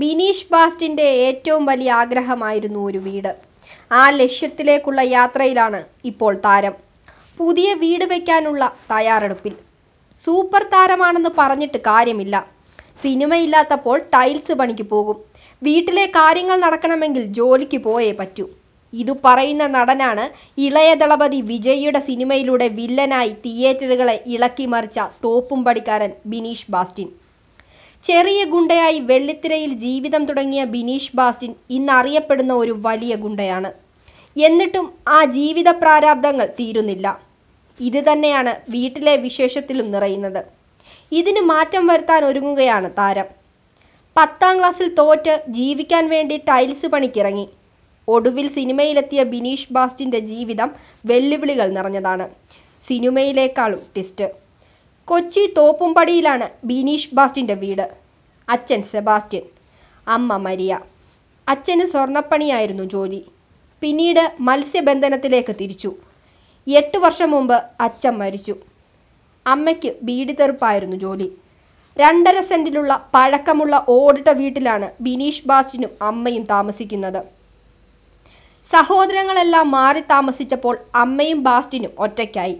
ബിനീഷ് ബാസ്റ്റിൻ്റെ ഏറ്റവും വലിയ ആഗ്രഹമായിരുന്നു ഒരു വീട് ആ ലക്ഷ്യത്തിലേക്കുള്ള യാത്രയിലാണ് ഇപ്പോൾ താരം പുതിയ വീട് വയ്ക്കാനുള്ള തയ്യാറെടുപ്പിൽ സൂപ്പർ താരമാണെന്ന് പറഞ്ഞിട്ട് കാര്യമില്ല സിനിമയില്ലാത്തപ്പോൾ ടൈൽസ് പണിക്ക് പോകും വീട്ടിലെ കാര്യങ്ങൾ നടക്കണമെങ്കിൽ ജോലിക്ക് പോയേ പറ്റൂ ഇതു പറയുന്ന നടനാണ് ഇളയ ദളപതി വിജയിയുടെ സിനിമയിലൂടെ വില്ലനായി തിയേറ്ററുകളെ ഇളക്കി മറിച്ച തോപ്പും പടിക്കാരൻ ബിനീഷ് ബാസ്റ്റിൻ ചെറിയ ഗുണ്ടയായി വെള്ളിത്തിരയിൽ ജീവിതം തുടങ്ങിയ ബിനീഷ് ബാസ്റ്റിൻ ഇന്നറിയപ്പെടുന്ന ഒരു വലിയ ഗുണ്ടയാണ് എന്നിട്ടും ആ ജീവിത പ്രാരാബ്ദങ്ങൾ തീരുന്നില്ല ഇത് തന്നെയാണ് വീട്ടിലെ വിശേഷത്തിലും നിറയുന്നത് ഇതിന് മാറ്റം വരുത്താൻ ഒരുങ്ങുകയാണ് താരം പത്താം ക്ലാസ്സിൽ തോറ്റ് ജീവിക്കാൻ വേണ്ടി ടൈൽസ് പണിക്കിറങ്ങി ഒടുവിൽ സിനിമയിലെത്തിയ ബിനീഷ് ബാസ്റ്റിൻ്റെ ജീവിതം വെല്ലുവിളികൾ നിറഞ്ഞതാണ് സിനിമയിലേക്കാളും ട്വിസ്റ്റ് കൊച്ചി തോപ്പുംപടിയിലാണ് ബിനീഷ് ബാസ്റ്റിൻ്റെ വീട് അച്ഛൻ സെബാസ്റ്റ്യൻ അമ്മ മരിയ അച്ഛന് സ്വർണ്ണപ്പണിയായിരുന്നു ജോലി പിന്നീട് മത്സ്യബന്ധനത്തിലേക്ക് തിരിച്ചു എട്ട് വർഷം മുമ്പ് അച്ഛൻ മരിച്ചു അമ്മയ്ക്ക് ബീഡി തെറുപ്പായിരുന്നു ജോലി രണ്ടര സെൻറ്റിലുള്ള പഴക്കമുള്ള ഓടിട്ട വീട്ടിലാണ് ബിനീഷ് ബാസ്റ്റിനും അമ്മയും താമസിക്കുന്നത് സഹോദരങ്ങളെല്ലാം മാറി താമസിച്ചപ്പോൾ അമ്മയും ബാസ്റ്റിനും ഒറ്റയ്ക്കായി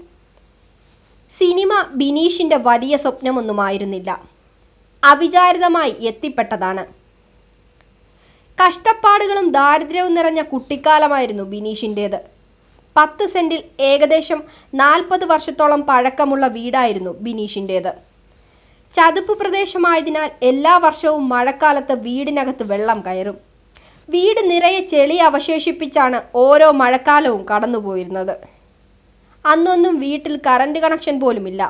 സിനിമ ബിനീഷിൻ്റെ വലിയ സ്വപ്നമൊന്നുമായിരുന്നില്ല അവിചാരിതമായി എത്തിപ്പെട്ടതാണ് കഷ്ടപ്പാടുകളും ദാരിദ്ര്യവും നിറഞ്ഞ കുട്ടിക്കാലമായിരുന്നു ബിനീഷിൻ്റേത് പത്ത് സെൻറ്റിൽ ഏകദേശം നാൽപ്പത് വർഷത്തോളം പഴക്കമുള്ള വീടായിരുന്നു ബിനീഷിൻ്റേത് ചതുപ്പ് പ്രദേശമായതിനാൽ എല്ലാ വർഷവും മഴക്കാലത്ത് വീടിനകത്ത് വെള്ളം കയറും വീട് നിറയെ ചെളി അവശേഷിപ്പിച്ചാണ് ഓരോ മഴക്കാലവും കടന്നുപോയിരുന്നത് അന്നൊന്നും വീട്ടിൽ കറണ്ട് കണക്ഷൻ പോലുമില്ല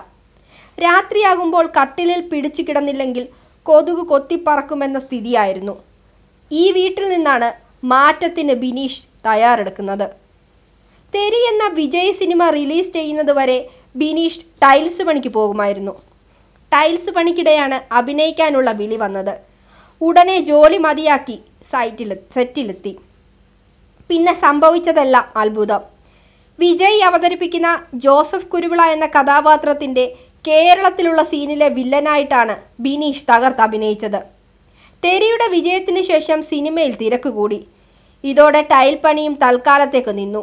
രാത്രിയാകുമ്പോൾ കട്ടിലിൽ പിടിച്ചു കിടന്നില്ലെങ്കിൽ കൊതുക് കൊത്തിപ്പറക്കുമെന്ന സ്ഥിതിയായിരുന്നു ഈ വീട്ടിൽ നിന്നാണ് മാറ്റത്തിന് ബിനീഷ് തയ്യാറെടുക്കുന്നത് തെരി എന്ന വിജയ് സിനിമ റിലീസ് ചെയ്യുന്നത് വരെ ബിനീഷ് ടൈൽസ് പണിക്ക് പോകുമായിരുന്നു ടൈൽസ് പണിക്കിടെയാണ് അഭിനയിക്കാനുള്ള വിളി വന്നത് ഉടനെ ജോലി മതിയാക്കി സൈറ്റിൽ സെറ്റിലെത്തി പിന്നെ സംഭവിച്ചതെല്ലാം അത്ഭുതം വിജയ് അവതരിപ്പിക്കുന്ന ജോസഫ് കുരുവിള എന്ന കഥാപാത്രത്തിന്റെ കേരളത്തിലുള്ള സീനിലെ വില്ലനായിട്ടാണ് ബിനീഷ് തകർത്ത് അഭിനയിച്ചത് തെരിയുടെ വിജയത്തിന് ശേഷം സിനിമയിൽ തിരക്ക് കൂടി ഇതോടെ ടൈൽ പണിയും തൽക്കാലത്തേക്ക് നിന്നു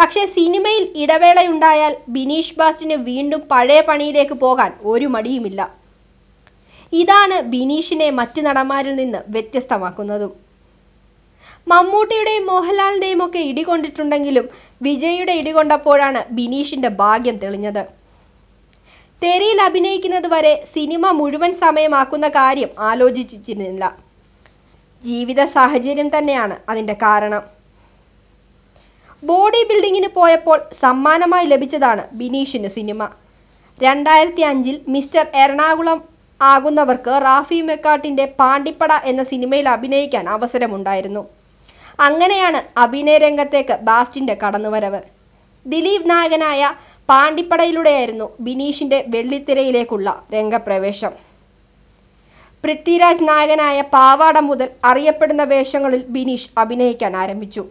പക്ഷേ സിനിമയിൽ ഇടവേളയുണ്ടായാൽ ബിനീഷ് ബാസ്റ്റിന് വീണ്ടും പഴയ പണിയിലേക്ക് പോകാൻ ഒരു മടിയുമില്ല ഇതാണ് ബിനീഷിനെ മറ്റു നടന്മാരിൽ നിന്ന് വ്യത്യസ്തമാക്കുന്നതും മമ്മൂട്ടിയുടെയും മോഹൻലാലിൻ്റെയും ഒക്കെ ഇടികൊണ്ടിട്ടുണ്ടെങ്കിലും വിജയുടെ ഇടികൊണ്ടപ്പോഴാണ് ബിനീഷിൻ്റെ ഭാഗ്യം തെളിഞ്ഞത് തെരയിൽ അഭിനയിക്കുന്നത് വരെ സിനിമ മുഴുവൻ സമയമാക്കുന്ന കാര്യം ആലോചിച്ചിരുന്നില്ല ജീവിത സാഹചര്യം തന്നെയാണ് അതിൻ്റെ കാരണം ബോഡി ബിൽഡിങ്ങിന് പോയപ്പോൾ സമ്മാനമായി ലഭിച്ചതാണ് ബിനീഷിന് സിനിമ രണ്ടായിരത്തി അഞ്ചിൽ മിസ്റ്റർ എറണാകുളം ആകുന്നവർക്ക് റാഫി മെക്കാട്ടിൻ്റെ പാണ്ടിപ്പട എന്ന സിനിമയിൽ അഭിനയിക്കാൻ അവസരമുണ്ടായിരുന്നു അങ്ങനെയാണ് അഭിനയ രംഗത്തേക്ക് ബാസ്റ്റിൻ്റെ കടന്നുവരവ് ദിലീപ് നായകനായ പാണ്ടിപ്പടയിലൂടെയായിരുന്നു ബിനീഷിൻ്റെ വെള്ളിത്തിരയിലേക്കുള്ള രംഗപ്രവേശം പൃഥ്വിരാജ് നായകനായ പാവാട മുതൽ അറിയപ്പെടുന്ന വേഷങ്ങളിൽ ബിനീഷ് അഭിനയിക്കാൻ ആരംഭിച്ചു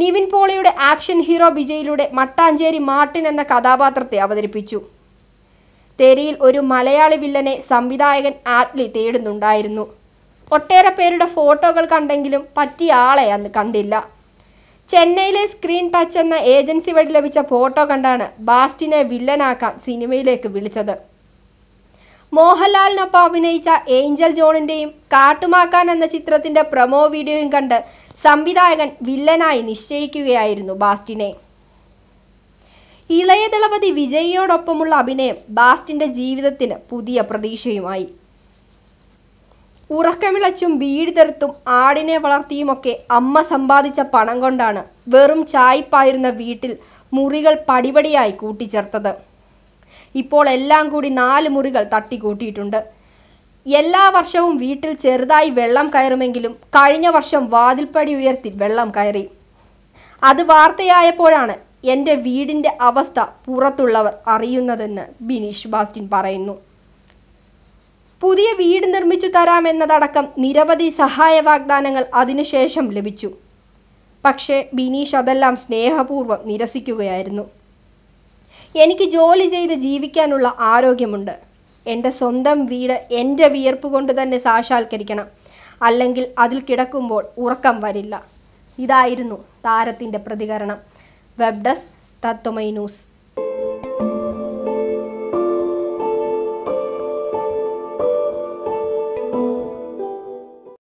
നിവിൻ പോളിയുടെ ആക്ഷൻ ഹീറോ വിജയിലൂടെ മട്ടാഞ്ചേരി മാർട്ടിൻ എന്ന കഥാപാത്രത്തെ അവതരിപ്പിച്ചു തെരിയിൽ ഒരു മലയാളി വില്ലനെ സംവിധായകൻ ആറ്റ്ലി തേടുന്നുണ്ടായിരുന്നു ഒട്ടേറെ പേരുടെ ഫോട്ടോകൾ കണ്ടെങ്കിലും പറ്റിയ ആളെ അന്ന് കണ്ടില്ല ചെന്നൈയിലെ സ്ക്രീൻ ടച്ച് എന്ന ഏജൻസി വഴി ലഭിച്ച ഫോട്ടോ കണ്ടാണ് ബാസ്റ്റിനെ വില്ലനാക്കാൻ സിനിമയിലേക്ക് വിളിച്ചത് മോഹൻലാലിനൊപ്പം അഭിനയിച്ച ഏഞ്ചൽ ജോണിൻ്റെയും കാട്ടുമാക്കാൻ എന്ന ചിത്രത്തിൻ്റെ പ്രൊമോ വീഡിയോയും കണ്ട് സംവിധായകൻ വില്ലനായി നിശ്ചയിക്കുകയായിരുന്നു ബാസ്റ്റിനെ ഇളയ ദളപതി വിജയിയോടൊപ്പമുള്ള അഭിനയം ബാസ്റ്റിൻ്റെ ജീവിതത്തിന് പുതിയ പ്രതീക്ഷയുമായി ഉറക്കമിളച്ചും വീട് തെറുത്തും ആടിനെ വളർത്തിയുമൊക്കെ അമ്മ സമ്പാദിച്ച പണം കൊണ്ടാണ് വെറും ചായ്പായിരുന്ന വീട്ടിൽ മുറികൾ പടിപടിയായി കൂട്ടിച്ചേർത്തത് ഇപ്പോൾ എല്ലാം കൂടി നാല് മുറികൾ തട്ടിക്കൂട്ടിയിട്ടുണ്ട് എല്ലാ വർഷവും വീട്ടിൽ ചെറുതായി വെള്ളം കയറുമെങ്കിലും കഴിഞ്ഞ വർഷം വാതിൽപ്പടി ഉയർത്തി വെള്ളം കയറി അത് വാർത്തയായപ്പോഴാണ് എൻ്റെ വീടിൻ്റെ അവസ്ഥ പുറത്തുള്ളവർ അറിയുന്നതെന്ന് ബിനീഷ് ബാസ്റ്റിൻ പറയുന്നു പുതിയ വീട് നിർമ്മിച്ചു തരാമെന്നതടക്കം നിരവധി സഹായ വാഗ്ദാനങ്ങൾ അതിനുശേഷം ലഭിച്ചു പക്ഷേ ബിനീഷ് അതെല്ലാം സ്നേഹപൂർവ്വം നിരസിക്കുകയായിരുന്നു എനിക്ക് ജോലി ചെയ്ത് ജീവിക്കാനുള്ള ആരോഗ്യമുണ്ട് എൻ്റെ സ്വന്തം വീട് എൻ്റെ വിയർപ്പ് കൊണ്ട് തന്നെ സാക്ഷാത്കരിക്കണം അല്ലെങ്കിൽ അതിൽ കിടക്കുമ്പോൾ ഉറക്കം വരില്ല ഇതായിരുന്നു താരത്തിൻ്റെ പ്രതികരണം വെബ് ഡെസ്ക് തത്വമൈ ന്യൂസ്